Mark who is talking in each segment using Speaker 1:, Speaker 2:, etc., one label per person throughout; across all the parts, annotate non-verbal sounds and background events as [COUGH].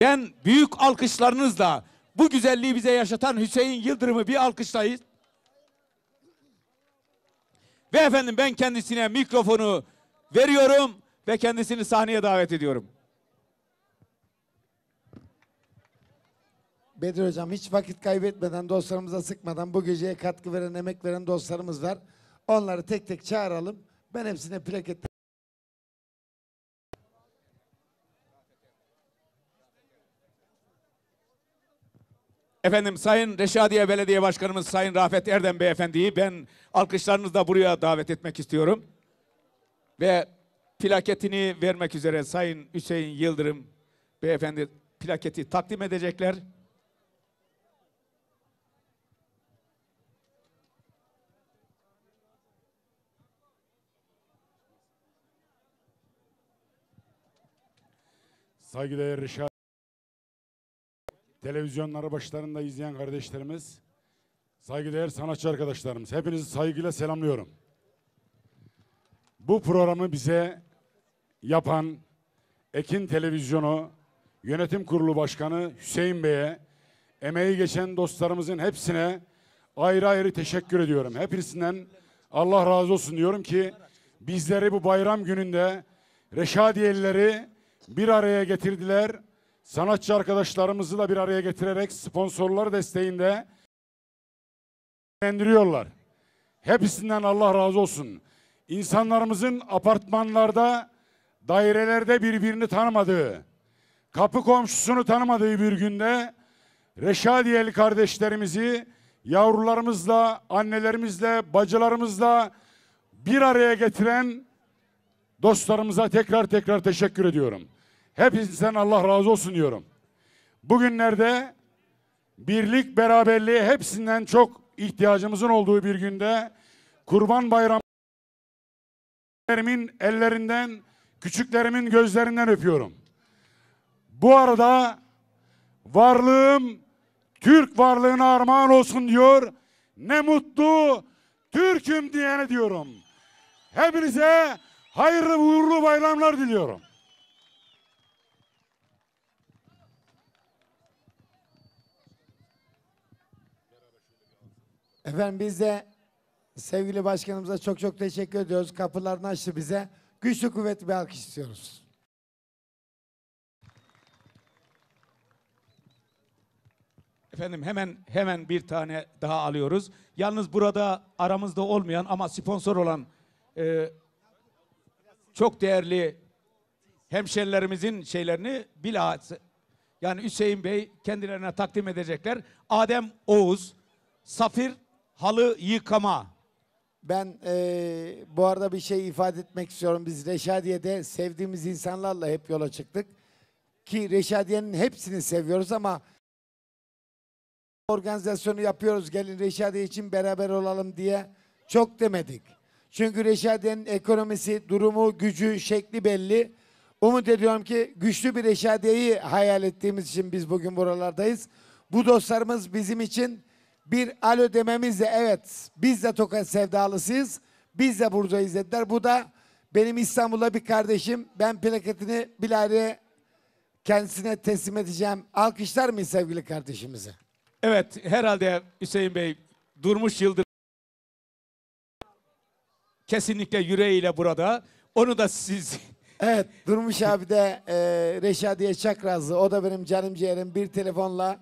Speaker 1: Ben büyük alkışlarınızla bu güzelliği bize yaşatan Hüseyin Yıldırım'ı bir alkışlayız. Ve efendim ben kendisine mikrofonu veriyorum ve kendisini sahneye davet ediyorum.
Speaker 2: Bedir Hocam hiç vakit kaybetmeden, dostlarımıza sıkmadan bu geceye katkı veren, emek veren dostlarımız var. Onları tek tek çağıralım. Ben hepsine plaketten
Speaker 1: Efendim Sayın Reşadiye Belediye Başkanımız Sayın Rafet Erdem Beyefendi'yi ben alkışlarınızla buraya davet etmek istiyorum. Ve plaketini vermek üzere Sayın Hüseyin Yıldırım Beyefendi plaketi takdim edecekler.
Speaker 3: Saygıdeğer Reşat televizyonları başlarında izleyen kardeşlerimiz, saygıdeğer sanatçı arkadaşlarımız, hepinizi saygıyla selamlıyorum. Bu programı bize yapan Ekin Televizyonu Yönetim Kurulu Başkanı Hüseyin Bey'e, emeği geçen dostlarımızın hepsine ayrı ayrı teşekkür ediyorum. Hepinizden Allah razı olsun diyorum ki bizleri bu bayram gününde Reşadiyelileri bir araya getirdiler sanatçı arkadaşlarımızı da bir araya getirerek sponsorlar desteğinde endiriyorlar. Hepsinden Allah razı olsun. İnsanlarımızın apartmanlarda, dairelerde birbirini tanımadığı, kapı komşusunu tanımadığı bir günde Reşadiyeli kardeşlerimizi yavrularımızla, annelerimizle, bacılarımızla bir araya getiren dostlarımıza tekrar tekrar teşekkür ediyorum. Hepinizden Allah razı olsun diyorum. Bugünlerde birlik, beraberliğe hepsinden çok ihtiyacımızın olduğu bir günde Kurban Bayramı'nın ellerinden, küçüklerimin gözlerinden öpüyorum. Bu arada varlığım Türk varlığına armağan olsun diyor. Ne mutlu Türk'üm diyene diyorum. Hepinize hayırlı uğurlu bayramlar diliyorum.
Speaker 2: Efendim biz de sevgili başkanımıza çok çok teşekkür ediyoruz. Kapılarını açtı bize. Güçlü kuvvetli bir alkış istiyoruz.
Speaker 1: Efendim hemen hemen bir tane daha alıyoruz. Yalnız burada aramızda olmayan ama sponsor olan e, çok değerli hemşerilerimizin şeylerini bilahats yani Hüseyin Bey kendilerine takdim edecekler. Adem Oğuz, Safir
Speaker 2: halı yıkama. Ben e, bu arada bir şey ifade etmek istiyorum. Biz Reşadiye'de sevdiğimiz insanlarla hep yola çıktık. Ki Reşadiye'nin hepsini seviyoruz ama organizasyonu yapıyoruz gelin Reşadiye için beraber olalım diye çok demedik. Çünkü Reşadiye'nin ekonomisi, durumu, gücü, şekli belli. Umut ediyorum ki güçlü bir Reşadiye'yi hayal ettiğimiz için biz bugün buralardayız. Bu dostlarımız bizim için bir alo dememizle evet biz de Tokat sevdalısıyız. Biz de buradayız dediler. Bu da benim İstanbul'da bir kardeşim. Ben plaketini bilahare kendisine teslim edeceğim. Alkışlar mıyız sevgili kardeşimize?
Speaker 1: Evet herhalde Hüseyin Bey durmuş yıldır kesinlikle yüreğiyle burada.
Speaker 2: Onu da siz Evet Durmuş abi de e, Reşadiye Çakrazlı o da benim canım ciğerim bir telefonla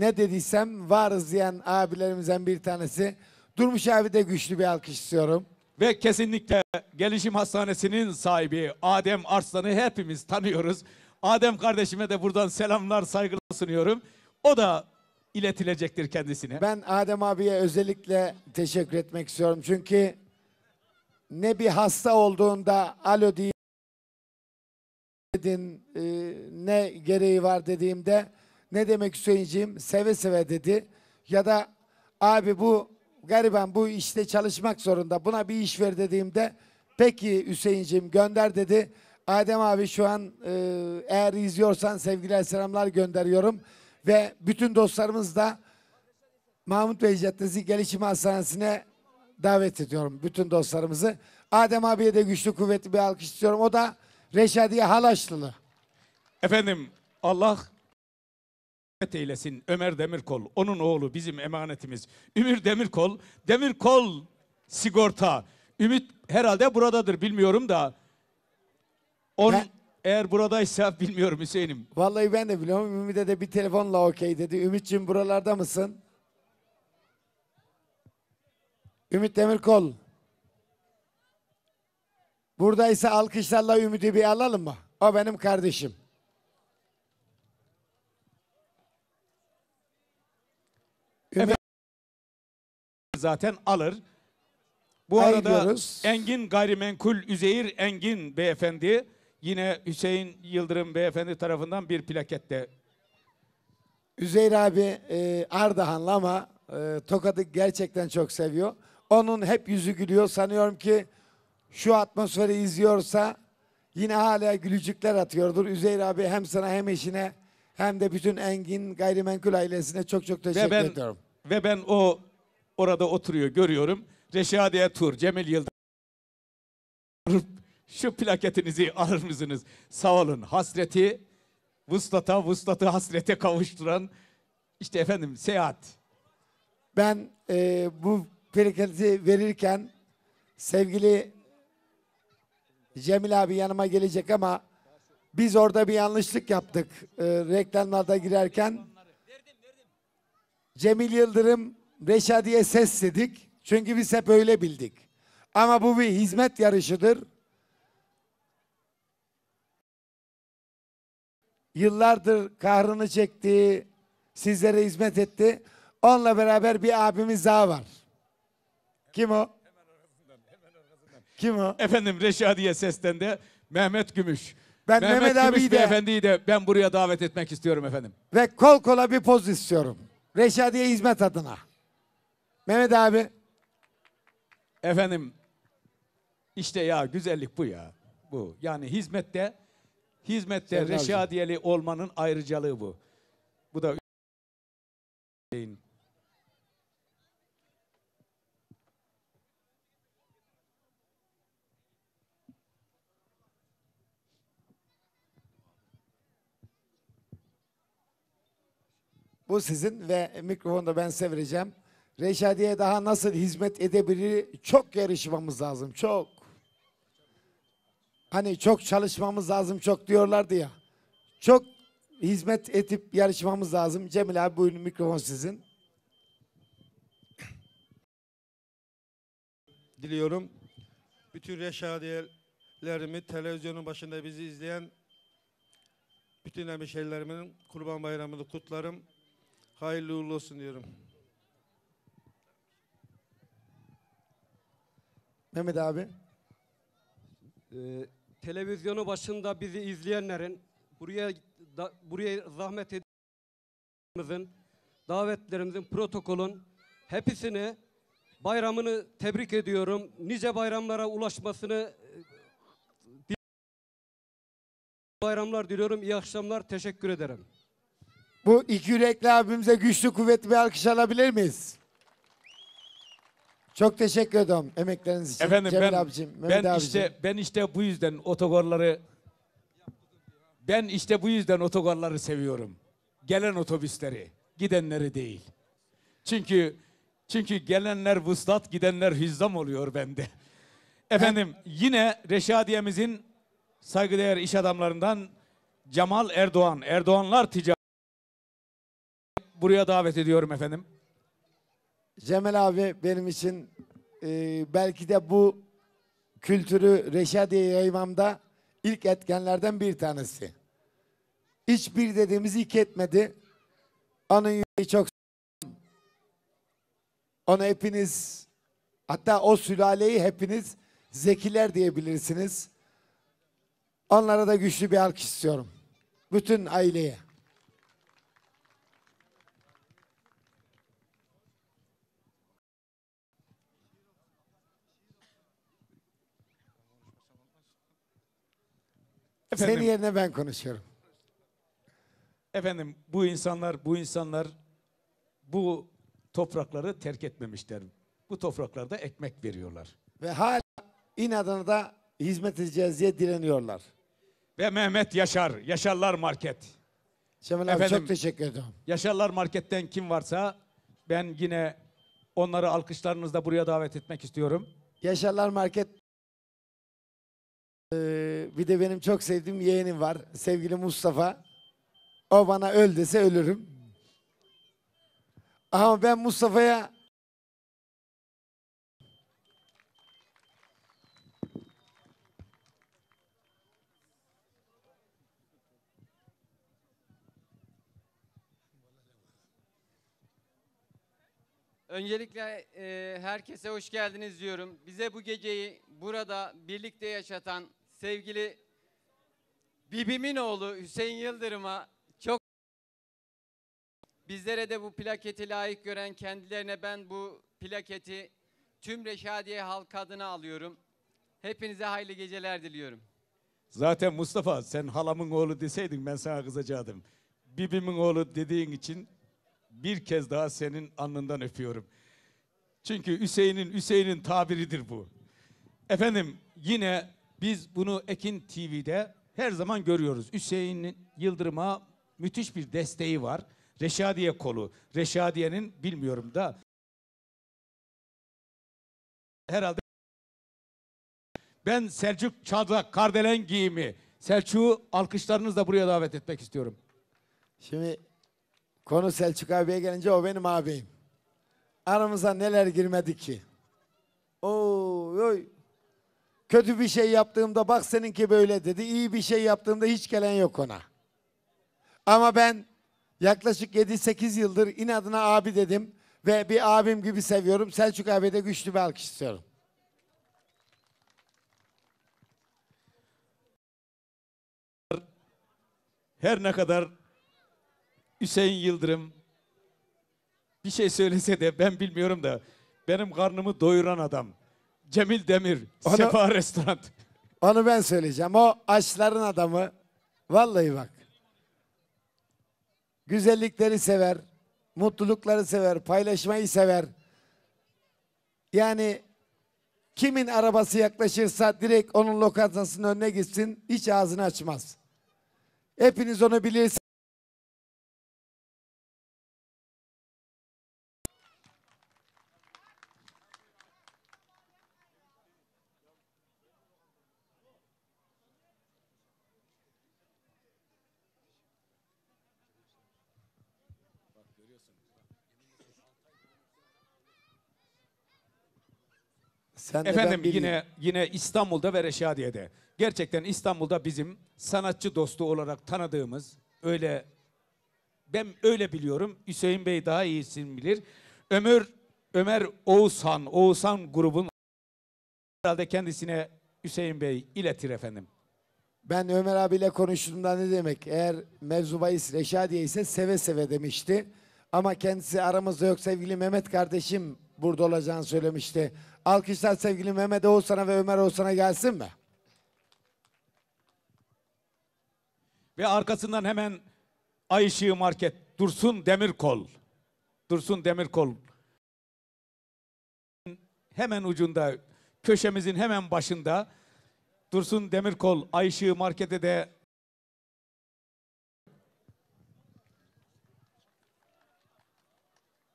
Speaker 2: ne dediysem varız diyen abilerimizden bir tanesi. Durmuş abi de güçlü bir alkış istiyorum.
Speaker 1: Ve kesinlikle Gelişim Hastanesi'nin sahibi Adem Arslan'ı hepimiz tanıyoruz. Adem kardeşime de buradan selamlar, saygılar sunuyorum. O da iletilecektir kendisine.
Speaker 2: Ben Adem abiye özellikle teşekkür etmek istiyorum. Çünkü ne bir hasta olduğunda alo diye dedin, e, ne gereği var dediğimde ne demek Hüseyin'ciğim? Seve seve dedi. Ya da abi bu gariban bu işte çalışmak zorunda. Buna bir iş ver dediğimde peki Hüseyin'ciğim gönder dedi. Adem abi şu an e, eğer izliyorsan sevgiler selamlar gönderiyorum. Ve bütün dostlarımız da Mahmut Bey Caddesi Gelişim Hastanesi'ne davet ediyorum bütün dostlarımızı. Adem abiye de güçlü kuvvetli bir alkış istiyorum. O da Reşadiye Halaşlılı. Efendim Allah
Speaker 1: rahmet eylesin Ömer Demirkol. Onun oğlu bizim emanetimiz. Ümür Demirkol. Demirkol sigorta. Ümit herhalde buradadır bilmiyorum da.
Speaker 2: On, ben, eğer buradaysa [LAUGHS] bilmiyorum Hüseyin'im. Vallahi ben de biliyorum. Ümit'e de bir telefonla okey dedi. Ümit'ciğim buralarda mısın? Ümit Demirkol. Buradaysa alkışlarla Ümit'i bir alalım mı? O benim kardeşim.
Speaker 1: zaten alır.
Speaker 3: Bu Hayır arada diyoruz.
Speaker 1: Engin Gayrimenkul Üzeyir Engin beyefendi yine Hüseyin Yıldırım beyefendi tarafından bir plakette.
Speaker 2: Üzeyir abi e, Ardahanlı ama e, Tokat'ı gerçekten çok seviyor. Onun hep yüzü gülüyor. Sanıyorum ki şu atmosferi izliyorsa yine hala gülücükler atıyordur. Üzeyir abi hem sana hem eşine hem de bütün Engin gayrimenkul ailesine çok çok teşekkür ve ben,
Speaker 1: ediyorum. Ve ben o Orada oturuyor görüyorum. Reşadiye Tur, Cemil Yıldırım. Şu plaketinizi alır mısınız? Sağ olun. Hasreti vuslata, vuslatı
Speaker 2: hasrete kavuşturan işte efendim seyahat. Ben e, bu plaketi verirken sevgili Cemil abi yanıma gelecek ama biz orada bir yanlışlık yaptık. E, reklamlarda girerken Cemil Yıldırım Reşadiye ses dedik. Çünkü biz hep öyle bildik. Ama bu bir hizmet yarışıdır. Yıllardır kahrını çekti, sizlere hizmet etti. Onunla beraber bir abimiz daha var. Kim o? Kim o? Efendim Reşadiye Ses'ten Mehmet Gümüş. Ben Mehmet, Mehmet abiyi de,
Speaker 1: beyefendiyi de ben buraya davet etmek istiyorum
Speaker 2: efendim. Ve kol kola bir poz istiyorum. Reşadiye hizmet adına. Mehmet abi.
Speaker 1: Efendim işte ya güzellik bu ya. Bu. Yani hizmette hizmette Sevda reşadiyeli olmanın ayrıcalığı bu. Bu da
Speaker 2: Bu sizin ve mikrofonu da ben size Reşadiye daha nasıl hizmet edebilir? Çok yarışmamız lazım, çok. Hani çok çalışmamız lazım, çok diyorlardı ya. Çok hizmet edip yarışmamız lazım. Cemil abi buyurun mikrofon sizin.
Speaker 3: Diliyorum. Bütün reşadiyelerimi, televizyonun başında bizi izleyen bütün hemşerilerimin kurban bayramını kutlarım. Hayırlı uğurlu olsun diyorum. Mehmet abi. Ee, televizyonu başında bizi izleyenlerin buraya da, buraya zahmet edenlerimizin davetlerimizin protokolün hepsini bayramını tebrik ediyorum. Nice bayramlara ulaşmasını e, bayramlar diliyorum. İyi akşamlar. Teşekkür ederim.
Speaker 2: Bu iki yürekli abimize güçlü kuvvetli bir alkış alabilir miyiz? Çok teşekkür ederim emekleriniz için. Efendim Cemil ben, abicim, Mehmet ben abicim. işte
Speaker 1: ben işte bu yüzden otogarları ben işte bu yüzden otogarları seviyorum. Gelen otobüsleri, gidenleri değil. Çünkü çünkü gelenler vuslat, gidenler hüzzam oluyor bende. Efendim yine Reşadiye'mizin saygıdeğer iş adamlarından Cemal Erdoğan, Erdoğanlar Ticaret buraya davet ediyorum efendim.
Speaker 2: Cemal abi benim için e, belki de bu kültürü Reşadiye yaymamda ilk etkenlerden bir tanesi. Hiçbir dediğimizi ilk etmedi. Onun yüreği çok onu hepiniz hatta o sülaleyi hepiniz zekiler diyebilirsiniz. Onlara da güçlü bir alkış istiyorum. Bütün aileye. Senin yerine ben konuşuyorum.
Speaker 1: efendim bu insanlar bu insanlar bu toprakları terk etmemişler. Bu topraklarda ekmek veriyorlar.
Speaker 2: Ve hala inadına da hizmet edeceğiz diye direniyorlar. Ve Mehmet Yaşar, Yaşarlar Market. Şevval abi Efendim? çok teşekkür ederim.
Speaker 1: Yaşarlar Market'ten kim varsa ben yine onları
Speaker 2: alkışlarınızla buraya davet etmek istiyorum. Yaşarlar Market ee, bir de benim çok sevdiğim yeğenim var. Sevgili Mustafa. O bana öl dese ölürüm. Ama ben Mustafa'ya
Speaker 3: Öncelikle e, herkese hoş geldiniz diyorum. Bize bu geceyi burada birlikte yaşatan sevgili Bibimin oğlu Hüseyin Yıldırım'a çok
Speaker 2: bizlere de bu plaketi layık gören kendilerine ben bu plaketi tüm Reşadiye halk adına alıyorum. Hepinize hayırlı geceler diliyorum.
Speaker 1: Zaten Mustafa sen halamın oğlu deseydin ben sana kızacaktım. Bibimin oğlu dediğin için bir kez daha senin alnından öpüyorum. Çünkü Hüseyin'in Hüseyin'in tabiridir bu. Efendim yine biz bunu Ekin TV'de her zaman görüyoruz. Hüseyin Yıldırım'a müthiş bir desteği var. Reşadiye kolu. Reşadiye'nin bilmiyorum da herhalde ben Selçuk Çadak Kardelen giyimi. Selçuk'u alkışlarınızla buraya davet etmek istiyorum.
Speaker 2: Şimdi konu Selçuk abiye gelince o benim abim. Aramıza neler girmedi ki? Oo, oy. Kötü bir şey yaptığımda bak seninki böyle dedi. İyi bir şey yaptığımda hiç gelen yok ona. Ama ben yaklaşık 7-8 yıldır inadına abi dedim. Ve bir abim gibi seviyorum. Selçuk abiye de güçlü bir alkış istiyorum. Her ne kadar
Speaker 1: Hüseyin Yıldırım bir şey söylese de ben bilmiyorum da
Speaker 2: benim karnımı doyuran adam. Cemil Demir, Onu- Sefa Restoran. Onu ben söyleyeceğim. O aşların adamı. Vallahi bak. Güzellikleri sever. Mutlulukları sever. Paylaşmayı sever. Yani kimin arabası yaklaşırsa direkt onun lokantasının önüne gitsin. Hiç ağzını açmaz. Hepiniz onu bilirsiniz.
Speaker 1: Sen Efendim ben yine yine İstanbul'da ve Reşadiye'de. Gerçekten İstanbul'da bizim sanatçı dostu olarak tanıdığımız öyle ben öyle biliyorum. Hüseyin Bey daha iyisini bilir. Ömer Ömer Oğuzhan, Oğuzhan grubun herhalde kendisine Hüseyin Bey iletir efendim.
Speaker 2: Ben Ömer abiyle konuştuğumda ne demek? Eğer mevzu bahis Reşadiye ise seve seve demişti. Ama kendisi aramızda yok sevgili Mehmet kardeşim burada olacağını söylemişti. Alkışlar sevgili Mehmet Oğuzhan'a ve Ömer Oğuzhan'a gelsin mi?
Speaker 1: Ve arkasından hemen Ay Işığı Market, Dursun Demirkol. Dursun Demirkol. Hemen ucunda, köşemizin hemen başında Dursun
Speaker 2: Demirkol Ay Işığı Market'e de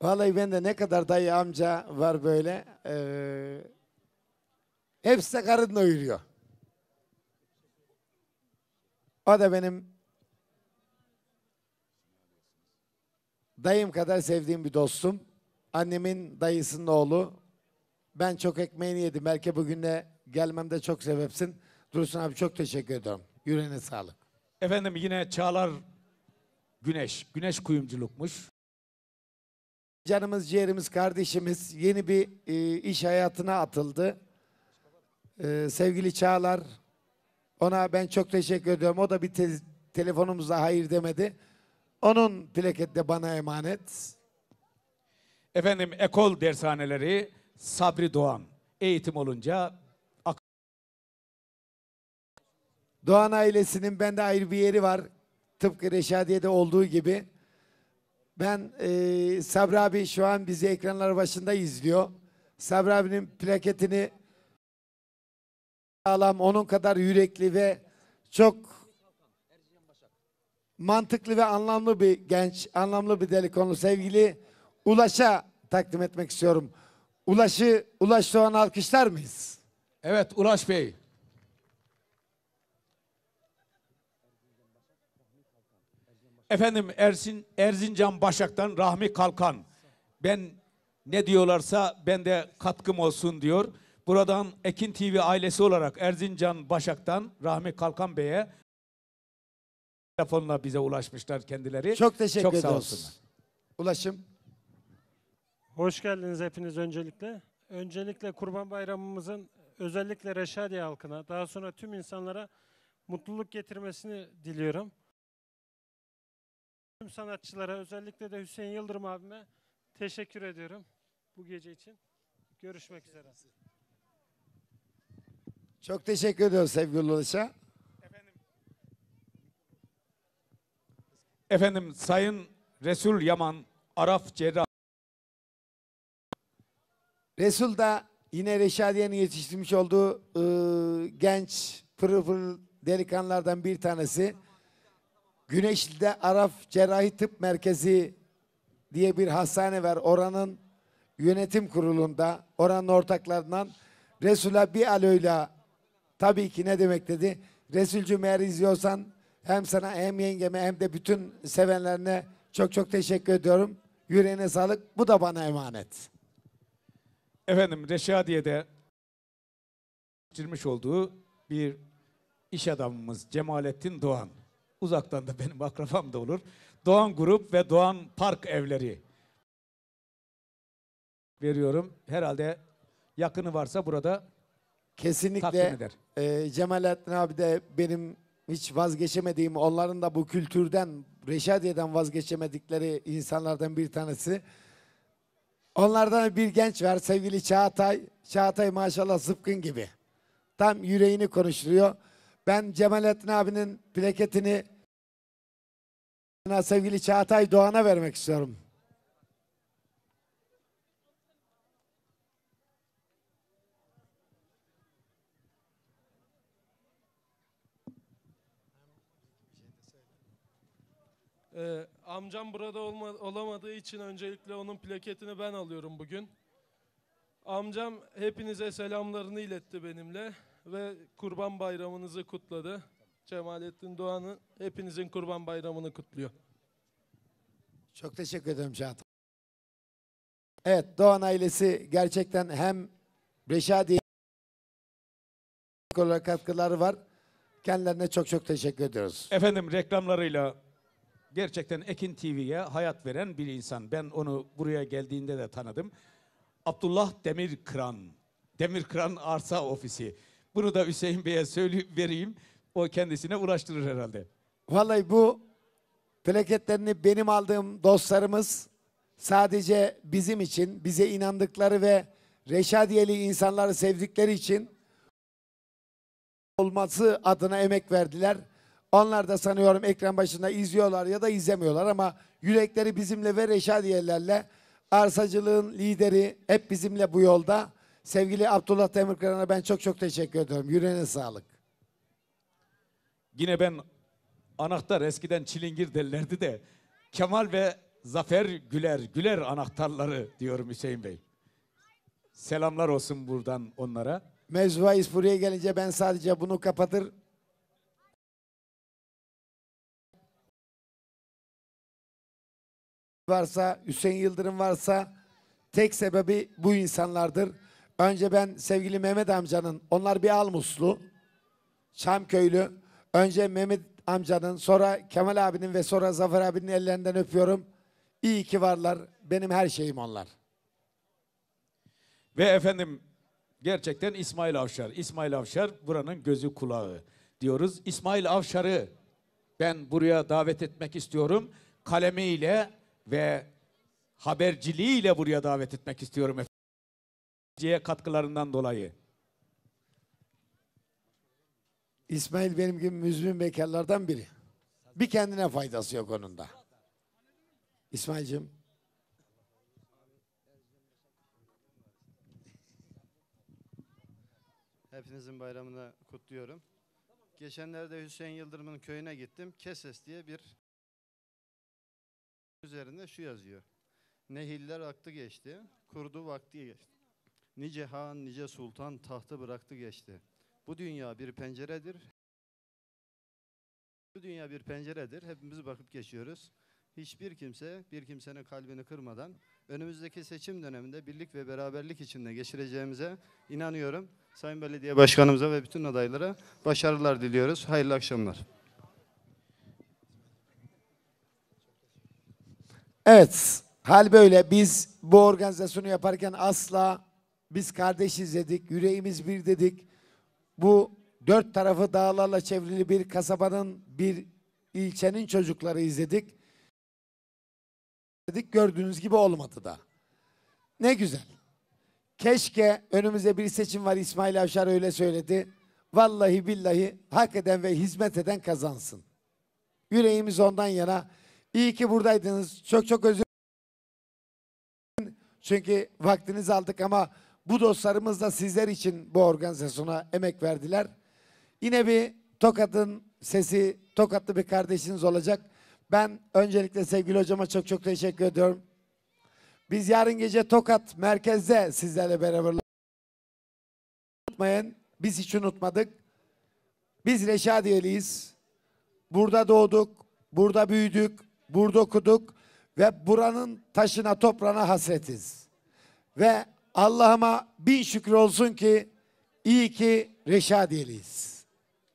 Speaker 2: Vallahi ben de ne kadar dayı amca var böyle. Ee, hepsi de karın doyuruyor. O da benim dayım kadar sevdiğim bir dostum. Annemin dayısının oğlu. Ben çok ekmeğini yedim. Belki bugün de gelmemde çok sebepsin. Dursun abi çok teşekkür ediyorum. Yüreğine sağlık. Efendim yine Çağlar Güneş. Güneş kuyumculukmuş. Canımız ciğerimiz kardeşimiz yeni bir e, iş hayatına atıldı. E, sevgili Çağlar ona ben çok teşekkür ediyorum. O da bir te telefonumuza hayır demedi. Onun plaket de bana emanet.
Speaker 1: Efendim ekol dershaneleri
Speaker 2: Sabri Doğan. Eğitim olunca Doğan ailesinin bende ayrı bir yeri var. Tıpkı Reşadiye'de olduğu gibi. Ben e, Sabri abi şu an bizi ekranlar başında izliyor. Sabri abinin plaketini sağlam, onun kadar yürekli ve çok mantıklı ve anlamlı bir genç, anlamlı bir delikanlı sevgili Ulaş'a takdim etmek istiyorum. Ulaş'ı, Ulaş Doğan alkışlar mıyız? Evet Ulaş Bey. Efendim Ersin
Speaker 1: Erzincan Başak'tan Rahmi Kalkan. Ben ne diyorlarsa ben de katkım olsun diyor. Buradan Ekin TV ailesi olarak Erzincan Başak'tan Rahmi Kalkan Bey'e telefonla bize ulaşmışlar kendileri. Çok teşekkür
Speaker 2: Çok sağ olsunlar.
Speaker 3: Ulaşım. Hoş geldiniz hepiniz öncelikle. Öncelikle Kurban Bayramımızın özellikle Reşadiye halkına, daha sonra tüm insanlara mutluluk getirmesini diliyorum. Tüm sanatçılara özellikle de Hüseyin Yıldırım abime teşekkür ediyorum bu gece için. Görüşmek üzere.
Speaker 2: Çok teşekkür ediyorum sevgili Ulaş'a. Efendim, Efendim Sayın
Speaker 1: Resul Yaman, Araf Cerrah.
Speaker 2: Resul da yine Reşadiye'nin yetiştirmiş olduğu e, genç pırıl pırıl delikanlardan bir tanesi. Güneşli'de Araf Cerrahi Tıp Merkezi diye bir hastane var. Oranın yönetim kurulunda oranın ortaklarından Resul'a bir aloyla tabii ki ne demek dedi. Resulcüm eğer izliyorsan hem sana hem yengeme hem de bütün sevenlerine çok çok teşekkür ediyorum. Yüreğine sağlık. Bu da bana emanet.
Speaker 1: Efendim Reşadiye'de geçirmiş olduğu bir iş adamımız Cemalettin Doğan. Uzaktan da benim akrabam da olur. Doğan Grup ve Doğan Park evleri veriyorum. Herhalde yakını varsa burada
Speaker 2: Kesinlikle eder. e, Cemalettin abi de benim hiç vazgeçemediğim, onların da bu kültürden, Reşadiye'den vazgeçemedikleri insanlardan bir tanesi. Onlardan bir genç var sevgili Çağatay. Çağatay maşallah zıpkın gibi. Tam yüreğini konuşturuyor. Ben Cemalettin abinin plaketini Sevgili Çağatay Doğan'a vermek istiyorum.
Speaker 3: Ee, amcam burada olma, olamadığı için öncelikle onun plaketini ben alıyorum bugün. Amcam hepinize selamlarını iletti benimle ve Kurban Bayramınızı kutladı. Cemalettin Doğan'ın hepinizin Kurban Bayramı'nı kutluyor. Çok teşekkür ederim Çağatay.
Speaker 2: Evet Doğan ailesi gerçekten hem Reşadiye olarak katkıları var. Kendilerine çok çok teşekkür ediyoruz.
Speaker 1: Efendim reklamlarıyla gerçekten Ekin TV'ye hayat veren bir insan. Ben onu buraya geldiğinde de tanıdım. Abdullah Demirkıran. Demirkıran Arsa Ofisi. Bunu da Hüseyin Bey'e söyleyeyim. vereyim o kendisine uğraştırır herhalde.
Speaker 2: Vallahi bu plaketlerini benim aldığım dostlarımız sadece bizim için, bize inandıkları ve Reşadiyeli insanları sevdikleri için olması adına emek verdiler. Onlar da sanıyorum ekran başında izliyorlar ya da izlemiyorlar ama yürekleri bizimle ve Reşadiyelerle arsacılığın lideri hep bizimle bu yolda. Sevgili Abdullah Demirkan'a ben çok çok teşekkür ediyorum. Yüreğine sağlık.
Speaker 1: Yine ben anahtar eskiden çilingir derlerdi de Kemal ve Zafer Güler, Güler anahtarları diyorum Hüseyin Bey. Selamlar olsun buradan onlara.
Speaker 2: Mecbuayız buraya gelince ben sadece bunu kapatır. Varsa, Hüseyin Yıldırım varsa tek sebebi bu insanlardır. Önce ben sevgili Mehmet amcanın, onlar bir Almuslu, Çamköylü. Önce Mehmet amcanın, sonra Kemal abinin ve sonra Zafer abinin ellerinden öpüyorum. İyi ki varlar. Benim her şeyim onlar.
Speaker 1: Ve efendim gerçekten İsmail Avşar. İsmail Avşar buranın gözü kulağı diyoruz. İsmail Avşar'ı ben buraya davet etmek istiyorum. Kalemiyle ve haberciliğiyle buraya davet etmek istiyorum
Speaker 2: efendim. katkılarından dolayı. İsmail benim gibi müzmin bekarlardan biri. Bir kendine faydası yok onun da. İsmail'cim. Hepinizin bayramını kutluyorum. Geçenlerde Hüseyin Yıldırım'ın köyüne gittim. Keses diye bir üzerinde şu yazıyor. Nehiller aktı geçti, kurdu vakti geçti. Nice han, nice sultan tahtı bıraktı geçti. Bu dünya bir penceredir. Bu dünya bir penceredir. Hepimiz bakıp geçiyoruz. Hiçbir kimse bir kimsenin kalbini kırmadan önümüzdeki seçim döneminde birlik ve beraberlik içinde geçireceğimize inanıyorum. Sayın Belediye Başkanımıza ve bütün adaylara başarılar diliyoruz. Hayırlı akşamlar. Evet, hal böyle. Biz bu organizasyonu yaparken asla biz kardeşiz dedik, yüreğimiz bir dedik bu dört tarafı dağlarla çevrili bir kasabanın, bir ilçenin çocukları izledik. Dedik gördüğünüz gibi olmadı da. Ne güzel. Keşke önümüze bir seçim var İsmail Avşar öyle söyledi. Vallahi billahi hak eden ve hizmet eden kazansın. Yüreğimiz ondan yana. İyi ki buradaydınız. Çok çok özür Çünkü vaktinizi aldık ama bu dostlarımız da sizler için bu organizasyona emek verdiler. Yine bir Tokat'ın sesi, Tokatlı bir kardeşiniz olacak. Ben öncelikle sevgili hocama çok çok teşekkür ediyorum. Biz yarın gece Tokat merkezde sizlerle beraber unutmayın. Biz hiç unutmadık. Biz Reşadiyeliyiz. Burada doğduk, burada büyüdük, burada okuduk ve buranın taşına toprağına hasretiz. Ve Allah'ıma bin şükür olsun ki iyi ki Reşadiyeliyiz.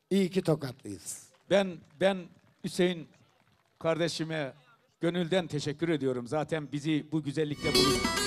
Speaker 2: İyi ki Tokatlıyız. Ben ben Hüseyin kardeşime gönülden
Speaker 1: teşekkür ediyorum. Zaten bizi bu güzellikle buluşturdu.